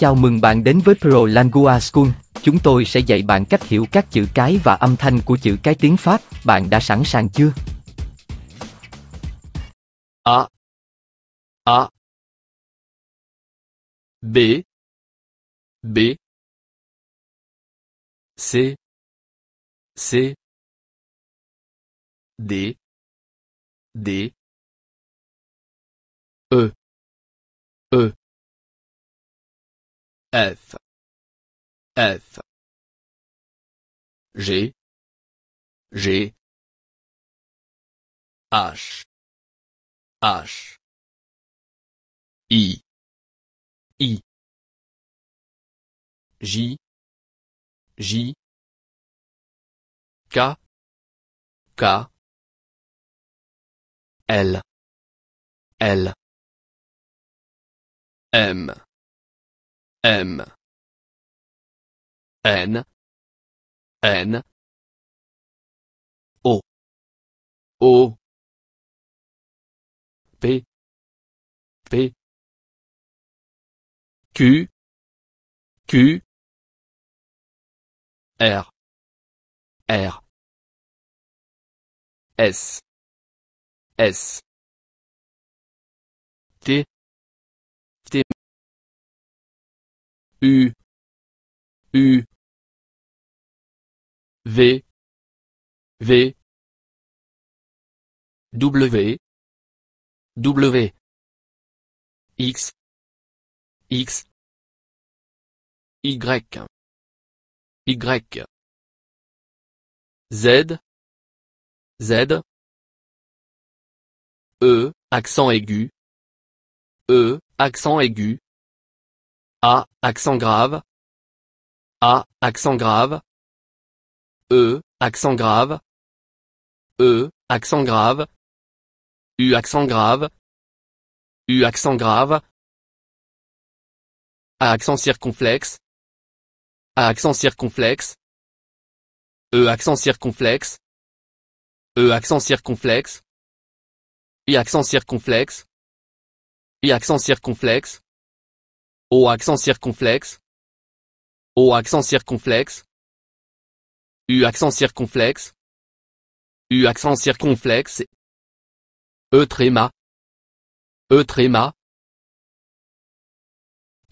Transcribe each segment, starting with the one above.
Chào mừng bạn đến với Pro Langua School. Chúng tôi sẽ dạy bạn cách hiểu các chữ cái và âm thanh của chữ cái tiếng Pháp. Bạn đã sẵn sàng chưa? A A B B C C D D E E f f g g h h i i j j k k l l m m n n o o p p q q r r s s U U V V W W X X Y Y Z Z E accent aigu E accent aigu a accent grave a accent grave e accent grave e accent grave u accent grave u accent grave a accent circonflexe a accent circonflexe e accent circonflexe e accent circonflexe i accent circonflexe i accent circonflexe O accent circonflexe. O accent circonflexe. U accent circonflexe. U accent circonflexe. E tréma. E tréma.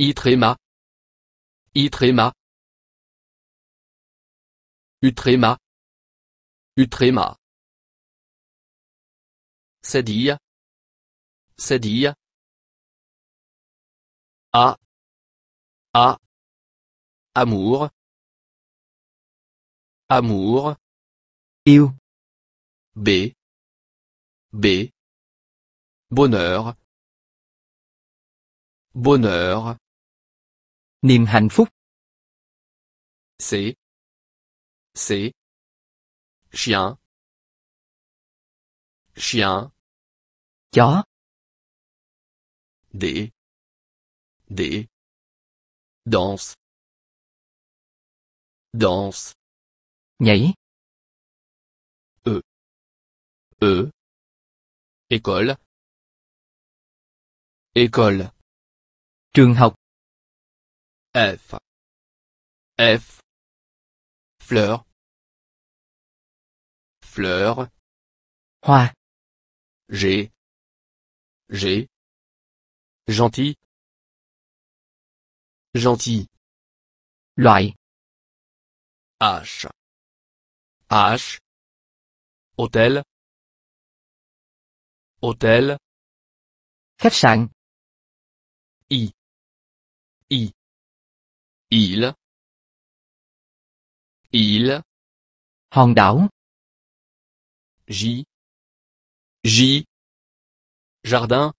I tréma. I tréma. U tréma. U tréma. C'est A. A Amour Amour Eu B B Bonheur Bonheur Niềm hạnh C C Chien Chien Chó D D danse danse Nhảy. E. E. École. École. Trường học. F. F. Fleur. Fleur. Hoa. G. G. Gentil gentil Lie. H. H. Hôtel. Hôtel. sạn. I. I. Il. Il. Hòn đảo. J. J. Jardin.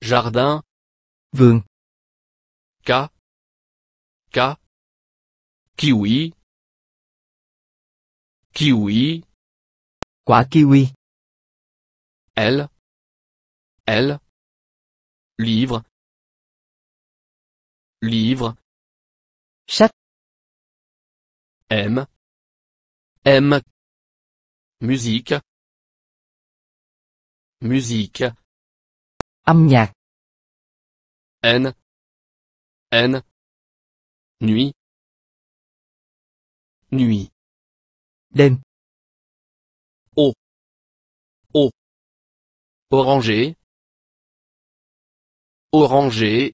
Jardin. K K kiwi kiwi quả kiwi L L livre livre chat M M musique musique âm N N nuit nuit đêm O. O. oranger oranger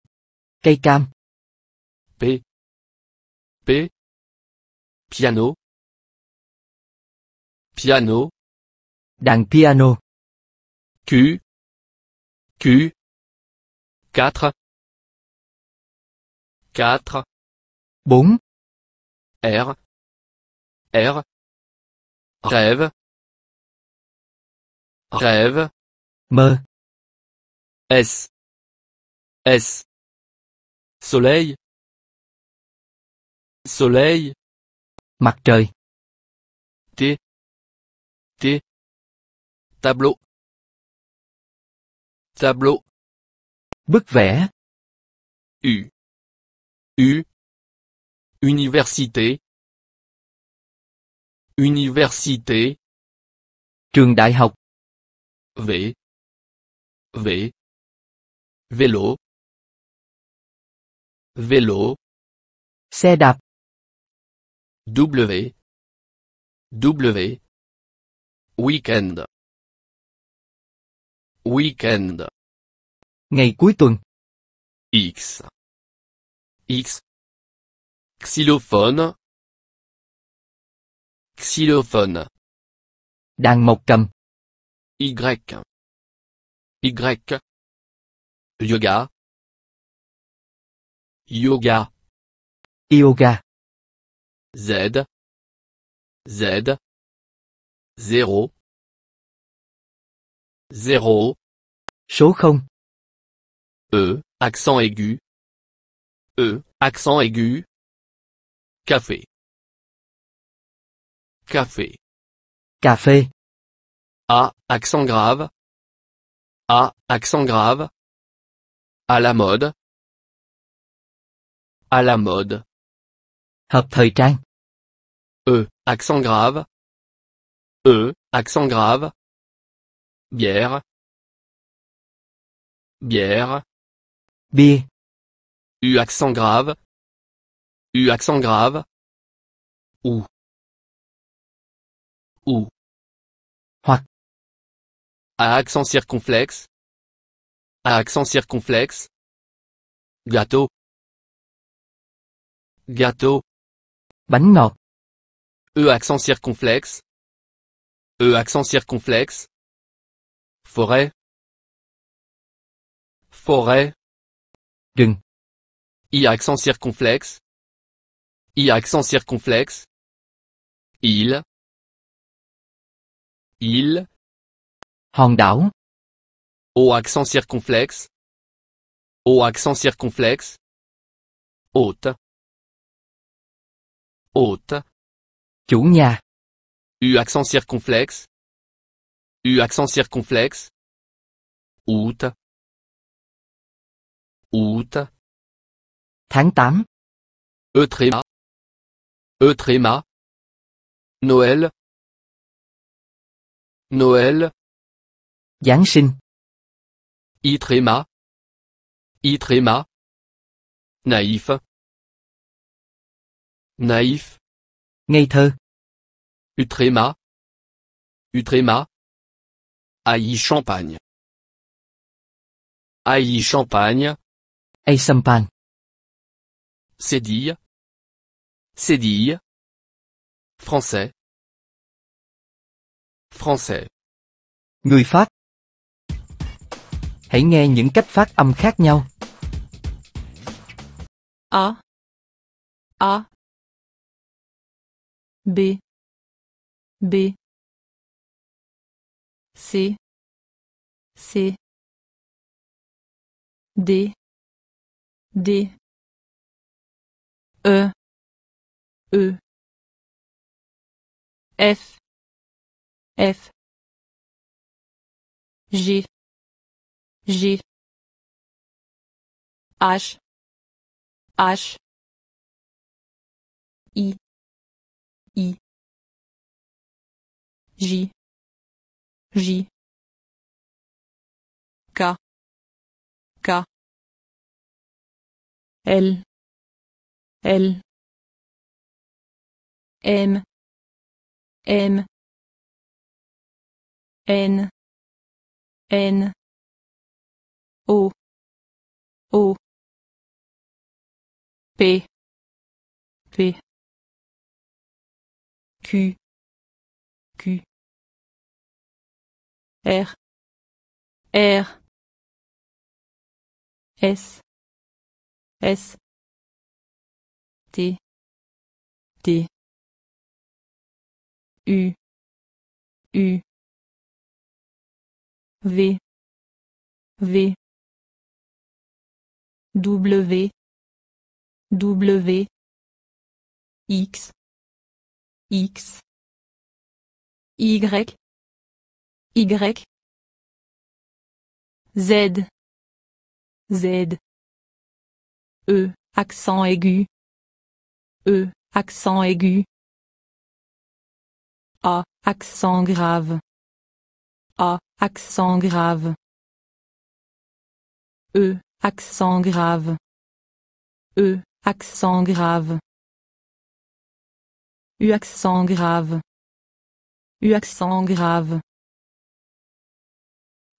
cây cam p p piano piano đàn piano q q quatre quatre bốn R R rêve rêve mơ S S soleil soleil mặt trời T T tableau tableau bức vẽ U U Université Université Trường đại học V V Vélo Vélo Xe đạp W W Weekend Weekend Ngày cuối tuần X X xylophone xylophone Dang mộc y y yoga yoga yoga z z zéro zéro số e accent aigu E, accent aigu. Café. Café. Café. A, accent grave. A, accent grave. À la mode. À la mode. thời trang. E, accent grave. E, accent grave. Bière. Bière. B U accent grave U accent grave Ou Ou Hoặc A accent circonflexe A accent circonflexe Gâteau Gâteau Bánh E accent circonflexe E accent circonflexe Forêt Forêt Rừng I accent circonflexe. I accent circonflexe. Il. Il. Hòn đảo. O accent circonflexe. O accent circonflexe. haute haute Chủ nhà. U accent circonflexe. U accent circonflexe. Août. Août. Tháng 8 Eutréma Eutréma Noël Noël Giáng sinh Itréma Naïf Naïf Ngây thơ Utréma Utréma Aïe Champagne Aïe Champagne Aïe Champagne Cédille Cédille Français Français Người Pháp Hãy nghe những cách phát âm khác nhau. A A B B C C D D E E F F G G H H I I J J K K L L M. M. N. N. O. O. P. P. Q. Q. R. R. S. S. T T U U V V W W X X Y Y Z Z E accent aigu E, accent aigu. A, accent grave. A, accent grave. E, accent grave. E, accent grave. U accent grave. U accent grave.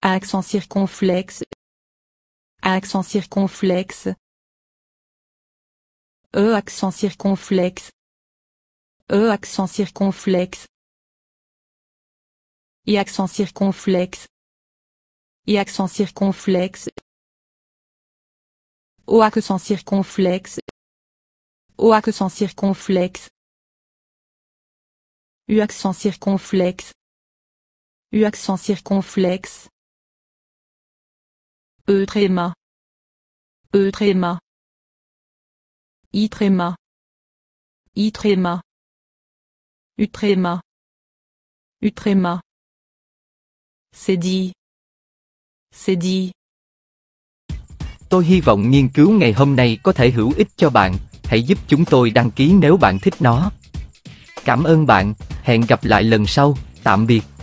Accent circonflexe. Accent circonflexe. E accent circonflexe. E accent circonflexe. I accent circonflexe. I accent circonflexe. O accent circonflexe. O accent circonflexe. U accent circonflexe. U accent circonflexe. E tréma. E tréma. Itrema. Itrema. Utrema. Utrema. C'est dit. C'est dit. Tôi hy vọng nghiên cứu ngày hôm nay có thể hữu ích cho bạn. Hãy giúp chúng tôi đăng ký nếu bạn thích nó. Cảm ơn bạn, hẹn gặp lại lần sau. Tạm biệt.